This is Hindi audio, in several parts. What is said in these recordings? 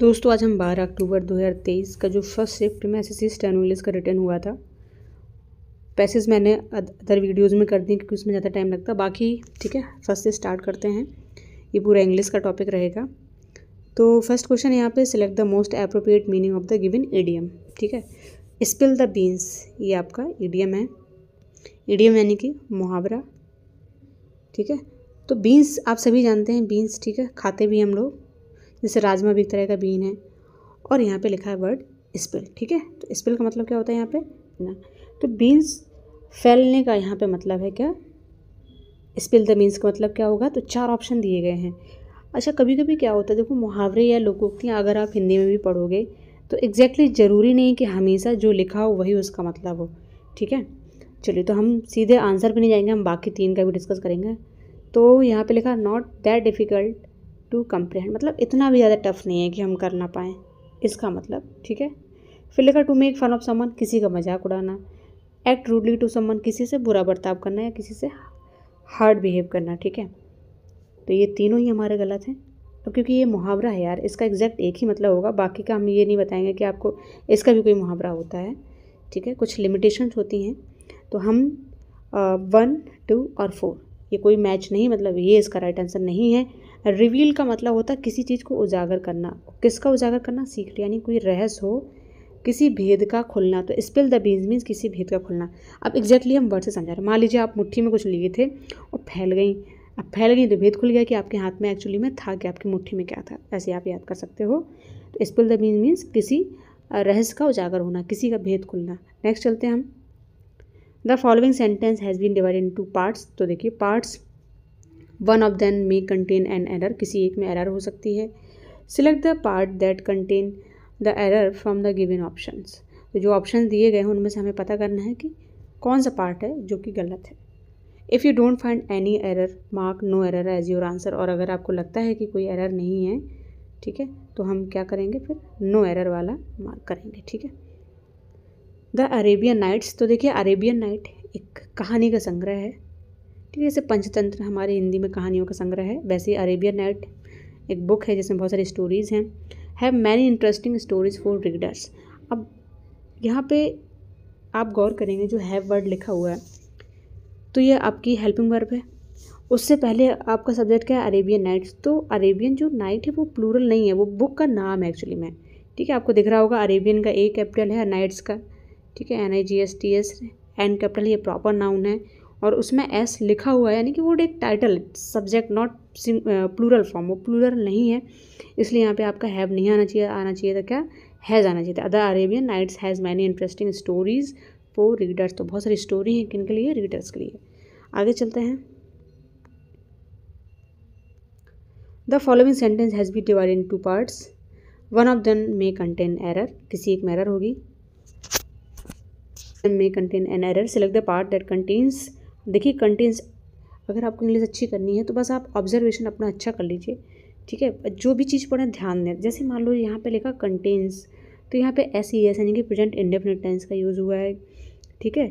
दोस्तों आज हम 12 अक्टूबर 2023 का जो फर्स्ट शिफ्ट में एस एस सी का रिटर्न हुआ था पैसेज मैंने अदर वीडियोज़ में कर दी क्योंकि उसमें ज़्यादा टाइम लगता बाकी ठीक है फर्स्ट से स्टार्ट करते हैं ये पूरा इंग्लिश का टॉपिक रहेगा तो फर्स्ट क्वेश्चन यहाँ पे select the most appropriate meaning of the given idiom ठीक है स्पिल द बीन्स ये आपका ईडीएम है ईडीएम यानी कि मुहावरा ठीक है तो बीन्स आप सभी जानते हैं बीन्स ठीक है खाते भी हम लोग जैसे राजमा भी एक तरह का बीन है और यहाँ पे लिखा है वर्ड स्पिल ठीक है तो स्पिल का मतलब क्या होता है यहाँ पे ना तो बीन्स फैलने का यहाँ पे मतलब है क्या स्पिल द मीन्स का मतलब क्या होगा तो चार ऑप्शन दिए गए हैं अच्छा कभी कभी क्या होता है देखो मुहावरे या लोकोक्तियाँ अगर आप हिंदी में भी पढ़ोगे तो एग्जैक्टली exactly ज़रूरी नहीं कि हमेशा जो लिखा हो वही उसका मतलब हो ठीक है चलिए तो हम सीधे आंसर पे नहीं जाएंगे हम बाकी तीन का भी डिस्कस करेंगे तो यहाँ पे लिखा not that difficult to comprehend मतलब इतना भी ज़्यादा टफ नहीं है कि हम कर ना पाएँ इसका मतलब ठीक है फिर to make fun of someone किसी का मजाक उड़ाना एक्ट रूडली टू समन किसी से बुरा बर्ताव करना या किसी से हार्ड बिहेव करना ठीक है तो ये तीनों ही हमारे गलत हैं तो क्योंकि ये मुहावरा है यार इसका एग्जैक्ट एक ही मतलब होगा बाकी का हम ये नहीं बताएंगे कि आपको इसका भी कोई मुहावरा होता है ठीक है कुछ लिमिटेशंस होती हैं तो हम वन uh, टू और फोर ये कोई मैच नहीं मतलब ये इसका राइट आंसर नहीं है रिवील का मतलब होता है किसी चीज़ को उजागर करना किसका उजागर करना सीक्रेट यानी कोई रहस्य हो किसी भेद का खुलना तो स्पिल द बीन्स मीन्स किसी भेद का खुलना अब एग्जैक्टली हम वर्ड से समझा रहे मान लीजिए आप मुट्ठी में कुछ लिए थे और फैल गई अब फैल गई तो भेद खुल गया कि आपके हाथ में एक्चुअली में था कि आपकी मुट्ठी में क्या था ऐसे आप याद कर सकते हो तो स्पिल द बीन्स मीन्स किसी रहस्य का उजागर होना किसी का भेद खुलना नेक्स्ट चलते हैं हम the following sentence has been divided in two parts तो देखिए parts one of them may contain an error किसी एक में एरर हो सकती है select the part that contain the error from the given options तो जो ऑप्शन दिए गए हैं उनमें से हमें पता करना है कि कौन सा पार्ट है जो कि गलत है if you don't find any error mark no error as your answer और अगर आपको लगता है कि कोई एरर नहीं है ठीक है तो हम क्या करेंगे फिर नो एरर वाला मार्क करेंगे ठीक है द अरेबियन नाइट्स तो देखिए अरेबियन नाइट एक कहानी का संग्रह है ठीक है जैसे पंचतंत्र हमारे हिंदी में कहानियों का संग्रह है वैसे अरेबियन नाइट एक बुक है जिसमें बहुत सारी स्टोरीज़ हैं have many interesting stories for readers अब यहाँ पे आप गौर करेंगे जो हैव वर्ड लिखा हुआ है तो ये आपकी हेल्पिंग वर्ब है उससे पहले आपका सब्जेक्ट क्या है अरेबियन नाइट्स तो अरेबियन जो नाइट है वो प्लूरल नहीं है वो बुक का नाम है एक्चुअली में ठीक है आपको दिख रहा होगा अरेबियन का ए कैपिटल है नाइट्स का ठीक है N I G S T S N capital ये प्रॉपर नाउन है और उसमें एस लिखा हुआ है यानी कि वो एक title subject not plural form वो प्लूरल नहीं है इसलिए यहाँ पे आपका हैव नहीं आना चाहिए आना चाहिए था क्या हैज़ आना चाहिए था other Arabian Nights has many interesting stories for readers तो बहुत सारी स्टोरी हैं किन के लिए रीडर्स के लिए आगे चलते हैं the following sentence has be divide in two parts one of them may contain error किसी एक में एरर होगी may contain an error select the part that contains देखिए कंटेंस अगर आपको इंग्लिश अच्छी करनी है तो बस आप ऑब्जर्वेशन अपना अच्छा कर लीजिए ठीक है जो भी चीज़ पढ़ें ध्यान दें जैसे मान लो यहाँ पे लिखा कंटेंस तो यहाँ पे एस ई एस यानी कि प्रेजेंट इंडेफिनिट टेंस का यूज़ हुआ है ठीक है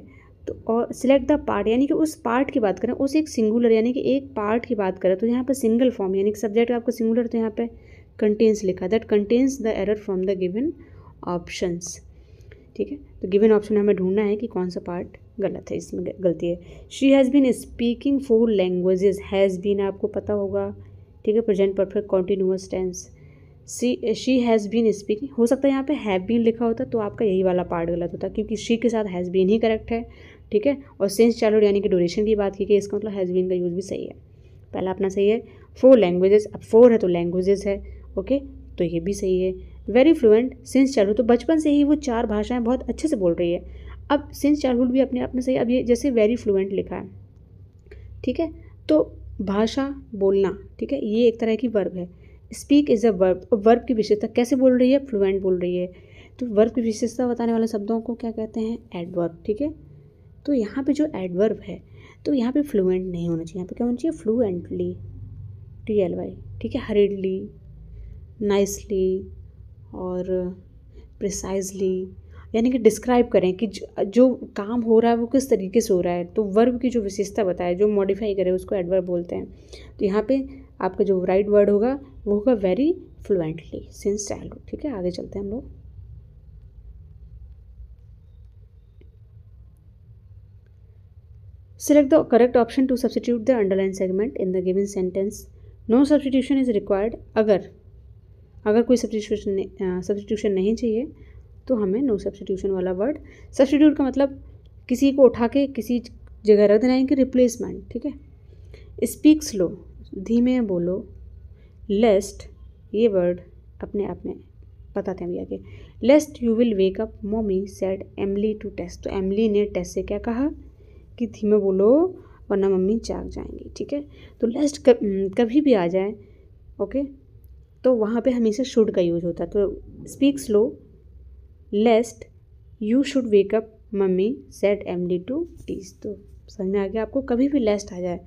तो और सिलेक्ट द पार्ट यानी कि उस पार्ट की बात करें उस एक सिंगुलर यानी कि एक पार्ट की बात करें तो यहाँ पर सिंगल फॉर्म यानी कि सब्जेक्ट आपका सिंगुलर तो यहाँ पर कंटेंस लिखा that contains the error from the given options ठीक है तो गिवन ऑप्शन हमें ढूंढना है कि कौन सा पार्ट गलत है इसमें गलती है she has been speaking four languages has been आपको पता होगा ठीक है present perfect continuous tense see she has been speaking हो सकता है यहाँ पे हैव बीन लिखा होता तो आपका यही वाला पार्ट गलत होता क्योंकि शी के साथ हैज़ बीन ही करेक्ट है ठीक है और सेंस चैलोड यानी कि ड्यूरेशन की बात की गई इसका मतलब हैज़ बीन का यूज़ भी सही है पहला अपना सही है फोर लैंग्वेजेस अब फोर है तो लैंग्वेजेस है ओके तो ये भी सही है वेरी फ्लुएंट सिंस चाइल्डहुड तो बचपन से ही वो चार भाषाएं बहुत अच्छे से बोल रही है अब सिंस चाइल्डहुड भी अपने आप में सही अब ये जैसे वेरी फ्लुएंट लिखा है ठीक है तो भाषा बोलना ठीक है ये एक तरह की वर्ब है speak is a verb verb की विशेषता कैसे बोल रही है फ्लुएंट बोल रही है तो वर्ब की विशेषता बताने वाले शब्दों को क्या कहते हैं एडवर्ब ठीक है तो यहाँ पे जो एडवर्ब है तो यहाँ पे फ्लुएंट नहीं होना चाहिए यहाँ पे क्या होना चाहिए फ्लुएंटली टी एल वाई ठीक है हरिडली नाइसली और प्रिसाइज़ली यानी कि डिस्क्राइब करें कि जो काम हो रहा है वो किस तरीके से हो रहा है तो वर्ब की जो विशेषता बताए जो मॉडिफाई करें उसको एडवर्ब बोलते हैं तो यहाँ पे आपका जो राइट वर्ड होगा वो होगा वेरी फ्लुएंटली सिंस चाइल्ड ठीक है आगे चलते हैं हम लोग select the correct option to substitute the underline segment in the given sentence no substitution is required अगर अगर कोई सब्सटीट्यूशन सब्सटीट्यूशन नहीं चाहिए तो हमें नो सब्सटीट्यूशन वाला वर्ड सब्सटीट्यूट का मतलब किसी को उठा के किसी जगह रख देना कि रिप्लेसमेंट ठीक है स्पीक स्लो धीमे बोलो लेस्ट ये वर्ड अपने आप में बताते हैं भैया के lest you will wake up mommy said Emily to test तो एमली ने टेस्ट से क्या कहा कि धीमे बोलो वरना मम्मी जाग जाएंगी ठीक है तो लेस्ट कभी भी आ जाए ओके तो वहाँ पे हमेशा शुड का यूज होता है तो speak slow lest you should wake up mummy said M D to tease तो समझ में आ गया आपको कभी भी लेस्ट आ जाए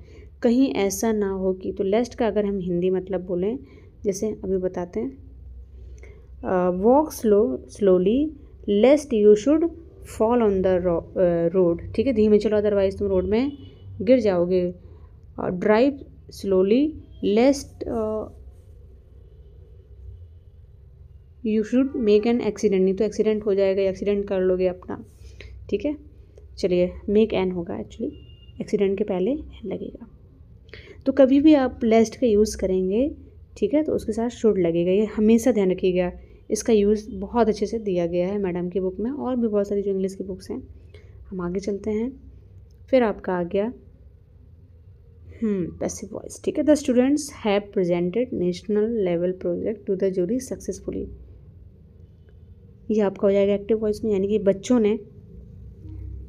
कहीं ऐसा ना हो कि तो लेस्ट का अगर हम हिंदी मतलब बोलें जैसे अभी बताते हैं walk slow slowly lest you should fall on the road ठीक है धीमे चलो अदरवाइज तुम रोड में गिर जाओगे और drive slowly lest you should make an accident नहीं तो एक्सीडेंट हो जाएगा एक्सीडेंट कर लोगे अपना ठीक है चलिए मेक एन होगा एक्चुअली एक्सीडेंट के पहले लगेगा तो कभी भी आप लेस्ट का यूज़ करेंगे ठीक है तो उसके साथ शुड लगेगा ये हमेशा ध्यान रखिएगा इसका यूज़ बहुत अच्छे से दिया गया है मैडम की बुक में और भी बहुत सारी जो इंग्लिश की बुक्स हैं हम आगे चलते हैं फिर आपका आ गया पैसिव हम्म, वॉइस ठीक है the students have presented national level project to the jury successfully ये आपका हो जाएगा एक्टिव वॉइस में यानी कि बच्चों ने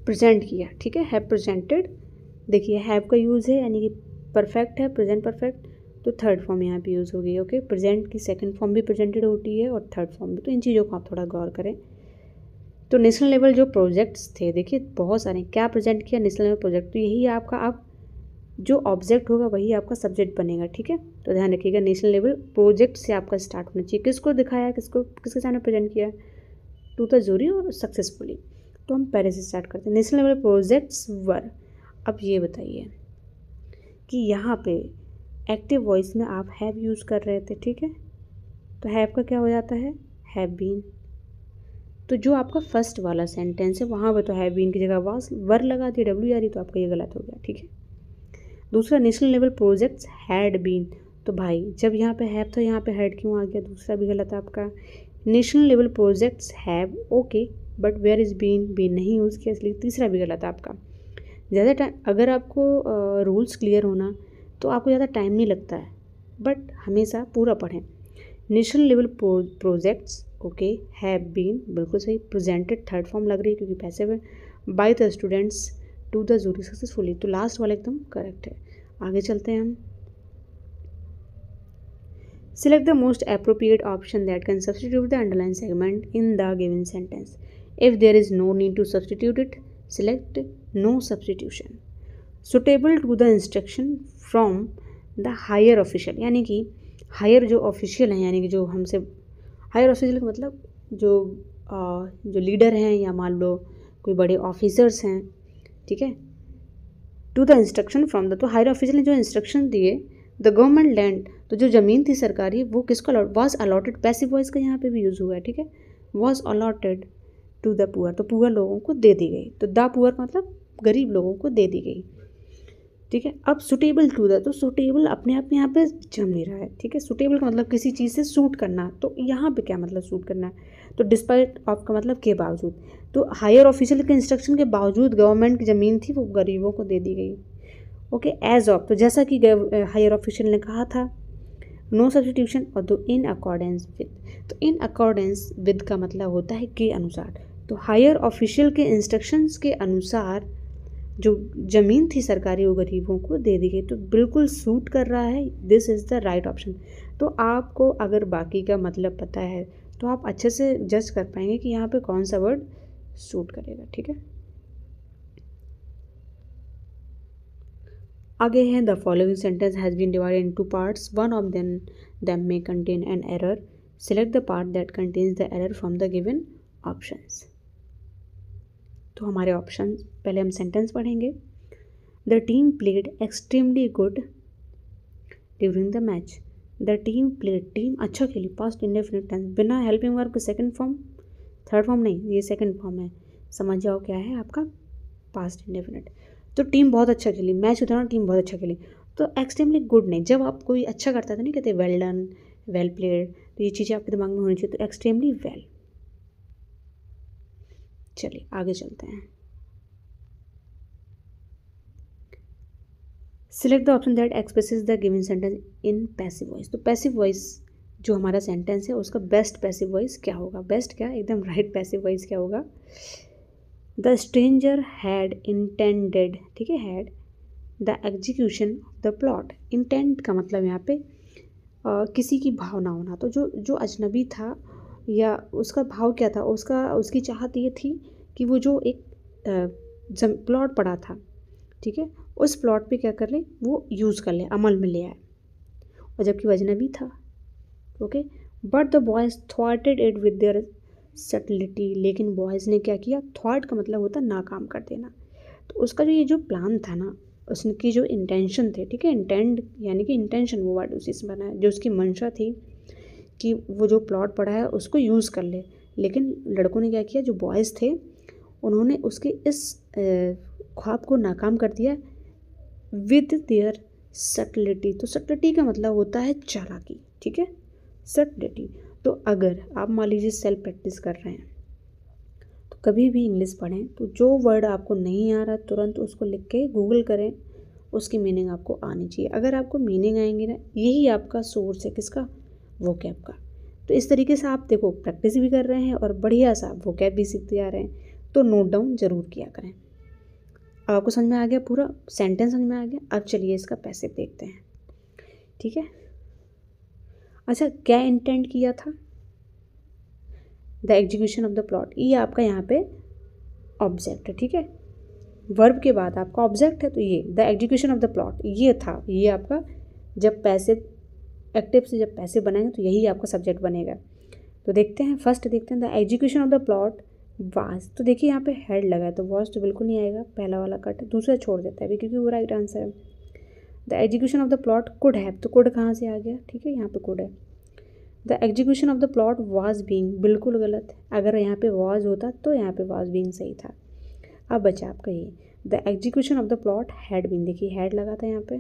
प्रेजेंट किया ठीक है हैव प्रेजेंटेड देखिए हैव का यूज़ है यानी कि परफेक्ट है प्रेजेंट परफेक्ट तो थर्ड फॉर्म यहाँ पे यूज़ हो गई ओके प्रेजेंट की सेकंड फॉर्म भी प्रेजेंटेड होती है और थर्ड फॉर्म भी तो इन चीज़ों को आप थोड़ा गौर करें तो नेशनल लेवल जो प्रोजेक्ट्स थे देखिए बहुत सारे क्या प्रेजेंट किया नेशनल लेवल प्रोजेक्ट तो यही आपका आप जो ऑब्जेक्ट होगा वही आपका सब्जेक्ट बनेगा ठीक है तो ध्यान रखिएगा नेशनल लेवल प्रोजेक्ट से आपका स्टार्ट होना चाहिए किसको दिखाया किसको किसके सामने प्रेजेंट किया है टू था जूरी और सक्सेसफुली तो हम पहले से स्टार्ट करते हैं नेशनल लेवल प्रोजेक्ट्स वर अब ये बताइए कि यहाँ पे एक्टिव वॉइस में आप हैव यूज़ कर रहे थे ठीक है तो हैव का क्या हो जाता है हैव बीन तो जो आपका फर्स्ट वाला सेंटेंस है वहाँ पर तो हैव बीन की जगह वास वर लगा दिए डब्ल्यू आर तो आपका ये गलत हो गया ठीक है दूसरा national level projects had been तो भाई जब यहाँ पे हैव था यहाँ पे हैड क्यों आ गया दूसरा भी गलत है आपका national level projects have okay but where is been been नहीं यूज़ किया इसलिए तीसरा भी गलत है आपका ज़्यादा टाइम अगर आपको रूल्स क्लियर होना तो आपको ज़्यादा टाइम नहीं लगता है बट हमेशा पूरा पढ़ें national level projects okay have been बिल्कुल सही प्रेजेंटेड थर्ड फॉर्म लग रही है क्योंकि पैसे में by the students to the jury successfully तो लास्ट वाला एकदम करेक्ट है आगे चलते हैं हम Select the most appropriate option that can substitute the underlined segment in the given sentence. If there is no need to substitute it, select no substitution. Suitable to the instruction from the higher official यानी कि हायर जो ऑफिशियल हैं यानी कि जो हमसे हायर ऑफिशियल का मतलब जो आ, जो लीडर हैं या मान लो कोई बड़े ऑफिसर्स हैं ठीक है to the instruction from the तो हायर ऑफिसर ने जो इंस्ट्रक्शन दिए द गवर्नमेंट लैंड तो जो ज़मीन थी सरकारी वो किसको allot was allotted passive voice का यहाँ पे भी यूज़ हुआ है ठीक है was allotted to the poor तो पुअर लोगों को दे दी गई तो द पुअर मतलब गरीब लोगों को दे दी गई ठीक है अब सुटेबल टू द तो सुटेबल अपने आप में यहाँ पे जम नहीं रहा है ठीक है सुटेबल का मतलब किसी चीज़ से सूट करना तो यहाँ पे क्या मतलब सूट करना है तो डिस्पाइट ऑफ का मतलब के बावजूद तो हायर ऑफिशियल के इंस्ट्रक्शन के बावजूद गवर्नमेंट की ज़मीन थी वो गरीबों को दे दी गई ओके एज ऑफ तो जैसा कि हायर ऑफिशियल ने कहा था नो सब्सटीट्यूशन और दो इन अकॉर्डेंस विद तो इन अकॉर्डेंस विद का मतलब होता है के अनुसार तो हायर ऑफिशियल के इंस्ट्रक्शंस के अनुसार जो ज़मीन थी सरकारी वो गरीबों को दे दी गई तो बिल्कुल सूट कर रहा है this is the right option तो आपको अगर बाकी का मतलब पता है तो आप अच्छे से जज कर पाएंगे कि यहाँ पे कौन सा वर्ड सूट करेगा ठीक है आगे हैं the following sentence has been divided in two parts one of then them may contain an error select the part that contains the error from the given options तो हमारे ऑप्शन पहले हम सेंटेंस पढ़ेंगे the team played extremely good during the match the team played team अच्छा खेली पास्ट इंडेफिनिट टेंस बिना हेल्पिंग वर्ब के सेकंड फॉर्म थर्ड फॉर्म नहीं ये सेकेंड फॉर्म है समझ जाओ क्या है आपका पास्ट इंडेफिनिट तो टीम बहुत अच्छा खेली मैच होता है ना टीम बहुत अच्छा खेली तो एक्सट्रीमली गुड नहीं जब आप कोई अच्छा करता था नहीं कहते वेल डन वेल प्लेयर तो ये चीज़ें आपके दिमाग में होनी चाहिए तो एक्सट्रीमली वेल चलिए आगे चलते हैं select the option that express the giving sentence in passive voice तो पैसिव वॉइस जो हमारा सेंटेंस है उसका बेस्ट पैसिव वॉइस क्या होगा बेस्ट क्या एकदम राइट पैसिव वॉइस क्या होगा द स्ट्रेंजर हैड इंटेंडेड ठीक है had the execution of the plot intent का मतलब यहाँ पे आ, किसी की भावना होना तो जो जो अजनबी था या उसका भाव क्या था उसका उसकी चाहत ये थी कि वो जो एक प्लॉट पड़ा था ठीक है उस प्लॉट पे क्या कर ले वो यूज़ कर ले अमल में ले आए और जबकि वजना अजनबी था ओके बट द बॉयज़ थॉटेड इट विद देयर सटलिटी लेकिन बॉयज़ ने क्या किया थॉट का मतलब होता नाकाम कर देना तो उसका जो ये जो प्लान था ना उसकी जो इंटेंशन थे ठीक है इंटेंड यानी कि इंटेंशन वो वर्ड उसी से बना है जो उसकी मंशा थी कि वो जो प्लॉट पड़ा है उसको यूज़ कर ले लेकिन लड़कों ने क्या किया जो बॉयज़ थे उन्होंने उसके इस ख्वाब को नाकाम कर दिया विद देयर सटलिटी तो सटलिटी का मतलब होता है चालाकी ठीक है सटलिटी तो अगर आप मान लीजिए सेल्फ प्रैक्टिस कर रहे हैं तो कभी भी इंग्लिश पढ़ें तो जो वर्ड आपको नहीं आ रहा तुरंत उसको लिख के गूगल करें उसकी मीनिंग आपको आनी चाहिए अगर आपको मीनिंग आएंगी ना यही आपका सोर्स है किसका वो कैब का तो इस तरीके से आप देखो प्रैक्टिस भी कर रहे हैं और बढ़िया सा वो कैब भी सीखते जा रहे हैं तो नोट डाउन ज़रूर किया करें आपको समझ में आ गया पूरा सेंटेंस समझ में आ गया अब चलिए इसका पैसे देखते हैं ठीक है अच्छा क्या इंटेंट किया था the execution of the plot ये आपका यहाँ पे ऑब्जेक्ट है ठीक है वर्ब के बाद आपका ऑब्जेक्ट है तो ये the execution of the plot ये था ये आपका जब पैसे एक्टिव से जब पैसे बनाएंगे तो यही आपका सब्जेक्ट बनेगा तो देखते हैं फर्स्ट देखते हैं the execution of the plot was तो देखिए यहाँ पे हेड लगा है तो वाज तो बिल्कुल नहीं आएगा पहला वाला कट दूसरा छोड़ देता है अभी क्योंकि वो राइट आंसर है the execution of the plot could have तो कुड कहाँ से आ गया ठीक है यहाँ पे कुड है the execution of the plot was being बिल्कुल गलत अगर यहाँ पे वॉज होता तो यहाँ पे वॉज बींग सही था अब बचा आप कहिए the execution of the plot had been देखिए हैड लगा था यहाँ पे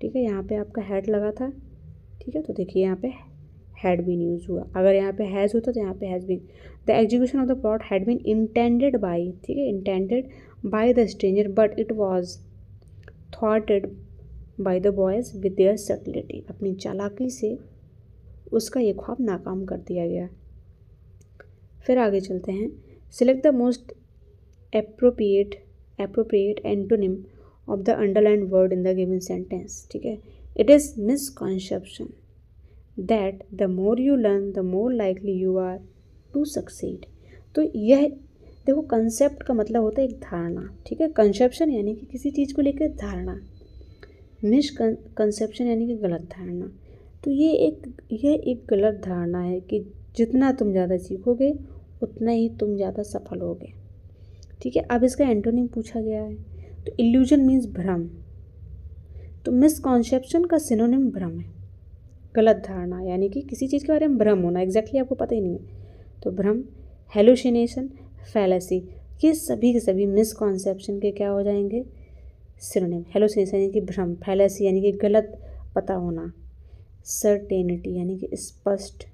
ठीक है यहाँ पे आपका हैड लगा था ठीक है तो देखिए यहाँ पे हैड बीन यूज़ हुआ अगर यहाँ पे हैज़ होता तो यहाँ पे has been the execution of the plot had been intended by ठीक है intended by the stranger but it was थॉटेड by the boys with their subtlety अपनी चालाकी से उसका ये ख्वाब नाकाम कर दिया गया फिर आगे चलते हैं select the most appropriate appropriate antonym of the underline word in the given sentence ठीक है it is misconception that the more you learn the more likely you are to succeed तो यह देखो कंसेप्ट का मतलब होता है एक धारणा ठीक है कंसेप्शन यानी कि किसी चीज़ को लेकर धारणा मिस कंसेप्शन यानी कि गलत धारणा तो ये एक यह एक गलत धारणा है कि जितना तुम ज़्यादा सीखोगे उतना ही तुम ज़्यादा सफल होगे ठीक है अब इसका एंटोनिम पूछा गया है तो इल्यूजन मीन्स भ्रम तो मिसकॉन्सेप्शन का सिनोनिम भ्रम है गलत धारणा यानी कि किसी चीज़ के बारे में भ्रम होना एग्जैक्टली exactly आपको पता ही नहीं है तो भ्रम हेलोशिनेशन फैलेसी ये सभी के सभी मिसकॉन्सेप्शन के क्या हो जाएंगे सिरोनिम हेलो यानी कि भ्रम फैलेसी यानी कि गलत पता होना सर्टेनिटी यानी कि स्पष्ट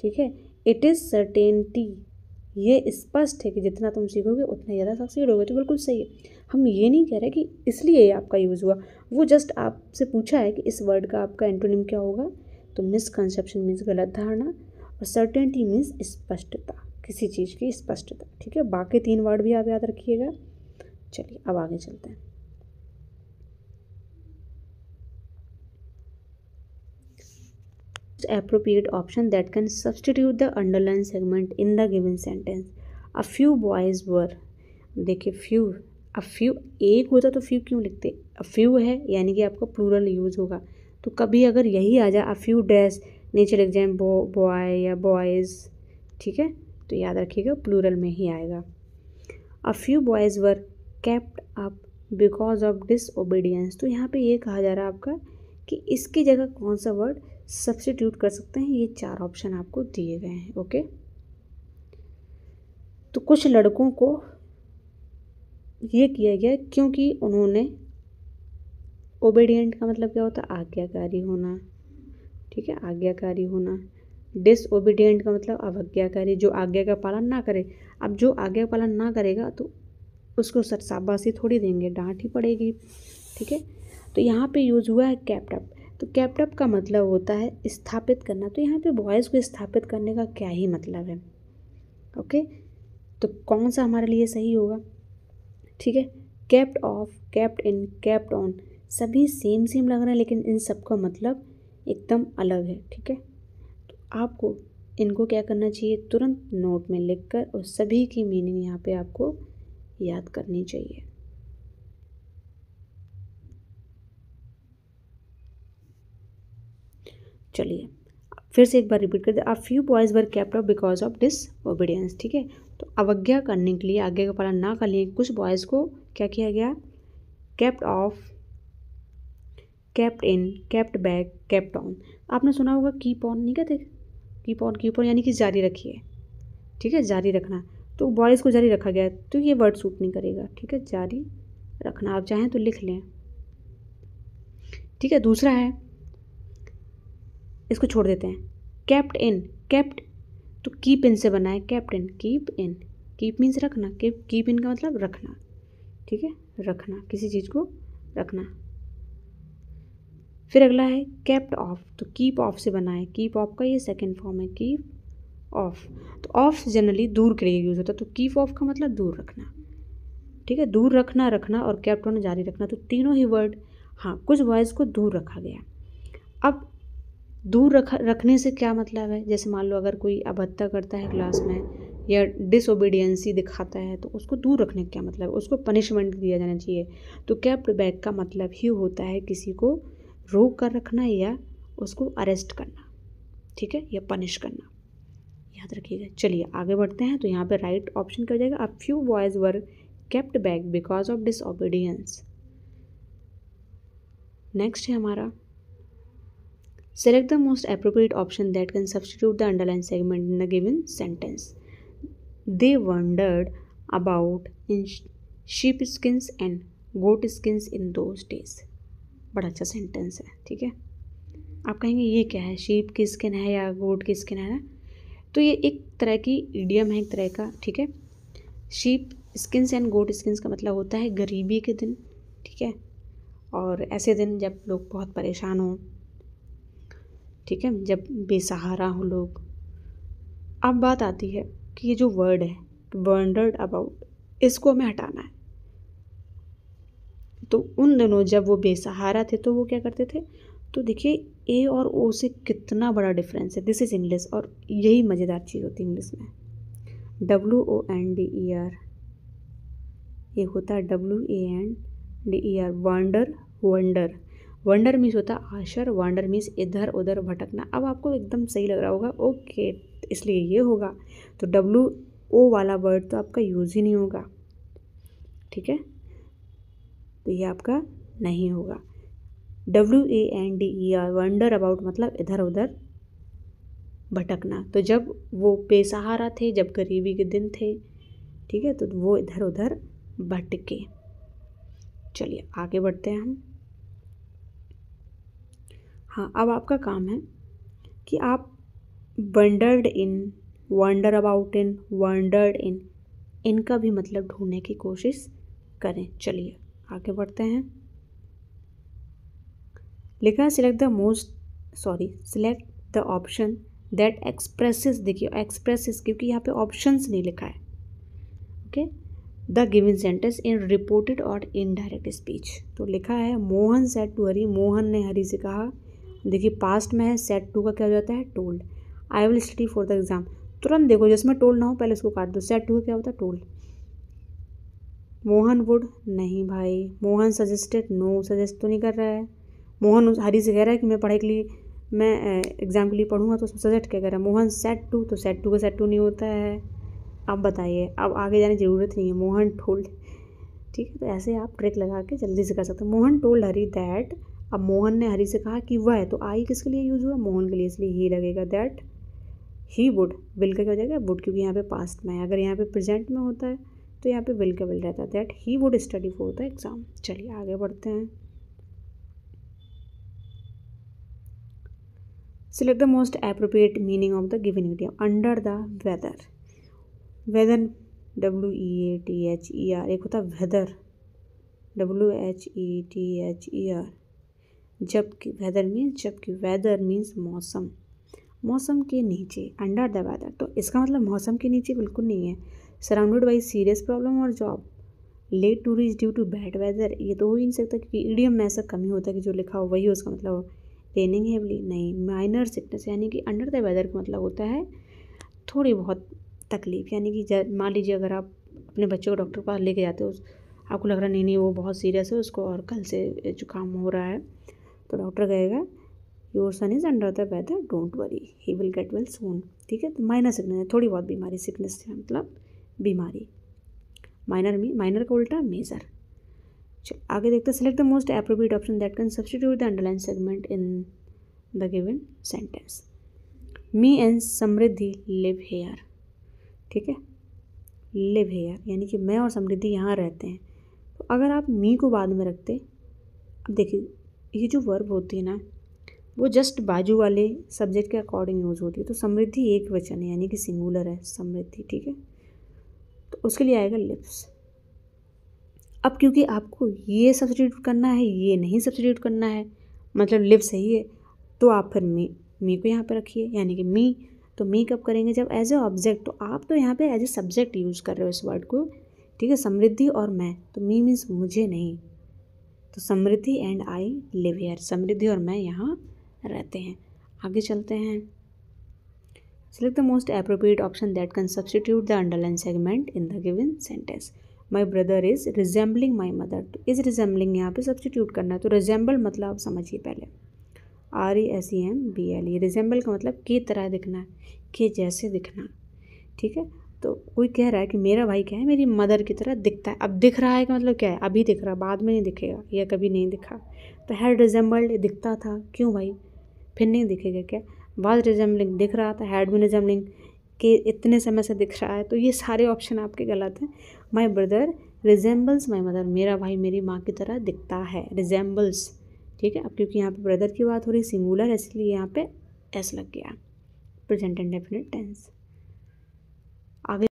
ठीक है इट इज़ सर्टेनिटी ये स्पष्ट है कि जितना तुम सीखोगे उतना ज़्यादा सक्सीड होगे तो बिल्कुल सही है हम ये नहीं कह रहे कि इसलिए आपका यूज़ हुआ वो जस्ट आपसे पूछा है कि इस वर्ड का आपका एंटोनिम क्या होगा तो मिसकंसेप्शन मीन्स गलत धारणा और सर्टेनिटी मीन्स स्पष्टता किसी चीज़ की स्पष्टता ठीक है बाकी तीन वर्ड भी आप याद रखिएगा चलिए अब आगे चलते हैं appropriate option that can substitute the underline segment in the given sentence a few boys were देखिए फ्यू अ फ्यू एक होता तो फ्यू क्यों लिखते अ फ्यू है यानी कि आपका प्लूरल यूज होगा तो कभी अगर यही आ जाए अ फ्यू ड्रेस नीचे लिख जाए बॉय या बॉयज ठीक है तो याद रखिएगा प्लूरल में ही आएगा a few boys were kept up because of disobedience तो यहाँ पे ये कहा जा रहा है आपका कि इसकी जगह कौन सा वर्ड सब्सिट्यूट कर सकते हैं ये चार ऑप्शन आपको दिए गए हैं ओके तो कुछ लड़कों को ये किया गया क्योंकि उन्होंने ओबेडियंट का मतलब क्या होता है आज्ञाकारी होना ठीक है आज्ञाकारी होना डिसओबीडियंट का मतलब अवज्ञाकारी जो आज्ञा का पालन ना करे अब जो आज्ञा का पालन ना करेगा तो उसको सरसाबासी थोड़ी देंगे डांट ही पड़ेगी ठीक है तो यहाँ पे यूज़ हुआ है कैप्टअप तो कैप्टअप का मतलब होता है स्थापित करना तो यहाँ पे बॉयज़ को स्थापित करने का क्या ही मतलब है ओके तो कौन सा हमारे लिए सही होगा ठीक है kept off kept in kept on सभी सेम सेम लग रहे हैं लेकिन इन सबका मतलब एकदम अलग है ठीक है आपको इनको क्या करना चाहिए तुरंत नोट में लिखकर और सभी की मीनिंग यहाँ पे आपको याद करनी चाहिए चलिए फिर से एक बार रिपीट कर दे a few boys were kept off because of disobedience ठीक है तो अवज्ञा करने के लिए आज्ञा का पालन ना कर लिए कुछ बॉयज़ को क्या किया गया kept off kept in kept back kept on आपने सुना होगा कीप ऑन नहीं कहते कीप ऑन कीप ऑन यानी कि जारी रखिए ठीक है जारी रखना तो बॉयज़ को जारी रखा गया है तो ये वर्ड सूट नहीं करेगा ठीक है जारी रखना आप चाहें तो लिख लें ठीक है दूसरा है इसको छोड़ देते हैं कैप्ट इन कैप्ट तो कीप इन से बना है kept in keep in keep means रखना कीप कीप इन का मतलब रखना ठीक है रखना किसी चीज़ को रखना फिर अगला है कैप्ट ऑफ तो कीप ऑफ से बना है कीप ऑफ का ये सेकेंड फॉर्म है कीप ऑफ तो ऑफ जनरली दूर के लिए यूज़ होता है तो कीप ऑफ का मतलब दूर रखना ठीक है दूर रखना रखना और कैप्ट ऑन जारी रखना तो तीनों ही वर्ड हाँ कुछ वॉइस को दूर रखा गया अब दूर रख रखने से क्या मतलब है जैसे मान लो अगर कोई अभद्रता करता है क्लास में या डिसोबीडियंसी दिखाता है तो उसको दूर रखने का क्या मतलब है उसको पनिशमेंट दिया जाना चाहिए तो कैप्ट बैक का मतलब ही होता है किसी को रोक कर रखना या उसको अरेस्ट करना ठीक है या पनिश करना याद रखिएगा चलिए आगे बढ़ते हैं तो यहाँ पे राइट ऑप्शन क्या हो जाएगा a few boys were kept back because of disobedience next है हमारा select the most appropriate option that can substitute the underline segment in the given sentence they wondered about in sheep skins and goat skins in those days बड़ा अच्छा सेंटेंस है ठीक है आप कहेंगे ये क्या है शीप की स्किन है या गोट की स्किन है ना तो ये एक तरह की इडियम है एक तरह का ठीक है sheep skins and goat skins का मतलब होता है गरीबी के दिन ठीक है और ऐसे दिन जब लोग बहुत परेशान हों ठीक है जब बेसहारा हो लोग अब बात आती है कि ये जो वर्ड है वर्डर्ड अबाउट इसको हमें हटाना है तो उन दिनों जब वो बेसहारा थे तो वो क्या करते थे तो देखिए ए और ओ से कितना बड़ा डिफरेंस है दिस इज़ इंग्लिश और यही मज़ेदार चीज़ होती है इंग्लिश में W O N D E R ये होता है W A N D E R wander wander wander means होता है आशर वंडर मीन्स इधर उधर भटकना अब आपको एकदम सही लग रहा होगा ओके इसलिए ये होगा तो डब्ल्यू ओ वाला वर्ड तो आपका यूज़ ही नहीं होगा ठीक है तो ये आपका नहीं होगा W A N D E R wander about मतलब इधर उधर भटकना तो जब वो बेसहारा थे जब गरीबी के दिन थे ठीक है तो वो इधर उधर भटके चलिए आगे बढ़ते हैं हम हाँ अब आपका काम है कि आप wandered in wander about in wandered in इनका भी मतलब ढूंढने की कोशिश करें चलिए आगे बढ़ते हैं लिखा है select the most sorry select the option that expresses देखिए एक्सप्रेसिस क्योंकि यहाँ पे ऑप्शंस नहीं लिखा है okay the given sentence in reported और इनडायरेक्ट स्पीच तो लिखा है मोहन सेट टू हरी मोहन ने हरी से कहा देखिए पास्ट में है सेट टू का क्या हो जाता है told I will study for the exam तुरंत देखो जिसमें टोल्ड ना हो पहले उसको काट दो सेट टू का क्या होता है टोल्ड मोहन वुड नहीं भाई मोहन सजेस्टेड नो सजेस्ट तो नहीं कर रहा है मोहन हरी से कह रहा है कि मैं पढ़ाई के लिए मैं एग्ज़ाम के लिए पढ़ूंगा तो उसमें सजेस्ट क्या कर रहा है मोहन सेट टू तो सेट टू का सेट टू नहीं होता है अब बताइए अब आगे जाने की ज़रूरत नहीं है मोहन टोल्ड ठीक है तो ऐसे आप ट्रिक लगा के जल्दी से कर सकते हैं मोहन टोल्ड हरी दैट अब मोहन ने हरी से कहा कि वह तो आई किसके लिए यूज़ हुआ मोहन के लिए इसलिए ही लगेगा दैट ही वुड विल का क्या हो जाएगा वुड क्योंकि यहाँ पे पास्ट में है अगर यहाँ पे प्रेजेंट में होता है तो यहाँ पे विल रहता है that he would study for the exam चलिए आगे बढ़ते हैं select the most appropriate meaning of the given idiom under the weather weather W E A T H E R एक होता weather W H E T H E R जबकि वेदर मीन्स जबकि वेदर मीन्स मौसम मौसम के नीचे अंडर द वेदर तो इसका मतलब मौसम के नीचे बिल्कुल नहीं है सराउंडेड बाई सीरियस प्रॉब्लम और job late to reach due to bad weather ये तो हो ही नहीं सकता क्योंकि ईडीएम में ऐसा कमी होता है कि जो लिखा हो वही हो उसका मतलब हो रेनिंग हेवली नहीं माइनर सिकनेस यानी कि अंडर द वेदर का मतलब होता है थोड़ी बहुत तकलीफ यानी कि मान लीजिए अगर आप अपने बच्चों को डॉक्टर के पास लेके जाते हो आपको लग रहा नहीं नहीं वो बहुत सीरियस है उसको और कल से जुकाम हो रहा है तो डॉक्टर कहेगा your son is under the weather don't worry he will get well soon ठीक है तो माइनर सिकनेस थोड़ी बहुत बीमारी सिकनेस है मतलब बीमारी माइनर में माइनर का उल्टा मेजर चलो आगे देखते हैं select the most appropriate option that can substitute the underline segment in the given sentence me and Samriddhi live here ठीक है लिव हेयर यानी कि मैं और समृद्धि यहाँ रहते हैं तो अगर आप मी को बाद में रखते अब देखिए ये जो वर्ब होती है ना वो जस्ट बाजू वाले सब्जेक्ट के अकॉर्डिंग यूज़ होती है तो समृद्धि एक वचन है यानी कि सिंगुलर है समृद्धि ठीक है उसके लिए आएगा लिप्स अब क्योंकि आपको ये सब्सटीट्यूट करना है ये नहीं सब्सटीट्यूट करना है मतलब लिप्स है तो आप फिर मी मी को यहाँ पर रखिए यानी कि मी तो मी कब करेंगे जब एज ए ऑब्जेक्ट तो आप तो यहाँ पे एज ए सब्जेक्ट यूज़ कर रहे हो इस वर्ड को ठीक है समृद्धि और मैं तो मी मीन्स मुझे नहीं तो Samriddhi and I live here Samriddhi और मैं यहाँ रहते हैं आगे चलते हैं Select the most appropriate option that can substitute the underlined segment in the given sentence. My brother is resembling my mother तो इज़ रिजेंबलिंग यहाँ पे substitute करना है तो resemble मतलब आप समझिए पहले R E S E M B L E resemble का मतलब के तरह दिखना है के जैसे दिखना ठीक है तो कोई कह रहा है कि मेरा भाई क्या है मेरी मदर की तरह दिखता है अब दिख रहा है कि मतलब क्या है अभी दिख रहा है बाद में नहीं दिखेगा या कभी नहीं दिखा तो हैड रिजेंबल्ड दिखता था क्यों भाई फिर नहीं दिखेगा क्या बाद रिजम्बलिंग दिख रहा था हेड में रिजम्बलिंग के इतने समय से दिख रहा है तो ये सारे ऑप्शन आपके गलत हैं my brother resembles my mother मेरा भाई मेरी माँ की तरह दिखता है रिजेंबल्स ठीक है अब क्योंकि यहाँ पे ब्रदर की बात हो रही सिंगुलर इसलिए यहाँ पे एस लग गया प्रेजेंट एंड डेफिनेट टेंस आगे